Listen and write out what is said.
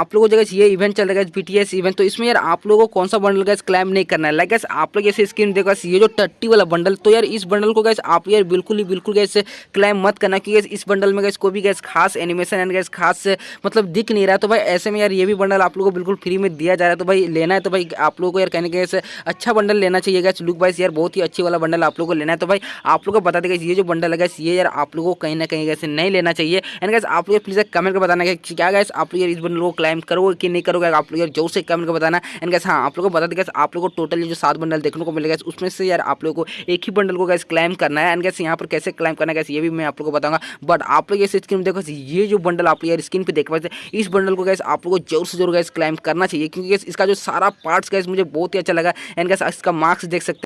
आप लोगों जगह ये इवेंट चल रहा है बीटीएस इवेंट तो इसमें यार आप लोगों को कौन सा बंडल गैस क्लाइम नहीं करना है लाइक गैस आप लोग ऐसे स्क्रीन देखो ये जो टट्टी वाला बंडल तो यार इस बंडल को गैस आप यार बिल्कुल ही बिल्कुल गैस क्लाइम मत करना क्योंकि इस बंडल में गैस कोई भी गैस खास एनिमेशन एंड गैस खास मतलब दिख नहीं रहा तो भाई ऐसे में यार ये भी बंडल आप लोगों को बिल्कुल फ्री में दिया जा रहा है तो भाई लेना है तो भाई आप लोगों को यार कहने के अच्छा बंडल लेना चाहिए गैस लुक वाइज यार बहुत ही अच्छी वाला बंडल आप लोगों को लेना है तो भाई आप लोग को बता देगा ये जो बंडल है गैस ये यार आप लोगों को कहीं ना कहीं गैसे नहीं लेना चाहिए एंड गैस आप लोग प्लीज़ कमेंट कर बताना क्या गैस आप लोग इस बंडल को क्लाइम करोगे कि नहीं करोगे आप लोग यार जोर से कमेंट को बताना एंड कैसे हाँ आप लोगों को बता देगा आप लोगों को टोटल जो सात बंडल देखने को मिलेगा उसमें से यार आप लोगों को एक ही बंडल को कैसे क्लाइम करना है एंड कैसे यहाँ पर कैसे क्लाइम करना है गैस ये भी मैं आप लोग को बताऊंगा बट आप लोग इस स्क्रीन देखो ये जो बंडल आप लोग यार स्क्रीन पर देख पाते इस बंडल को कैसे आप लोग को जोर से जोर गैस क्लाइम करना चाहिए क्योंकि इसका जो सारा पार्ट्स गैस मुझे बहुत ही अच्छा लगा एंड कैसे इसका मार्क्स देख सकते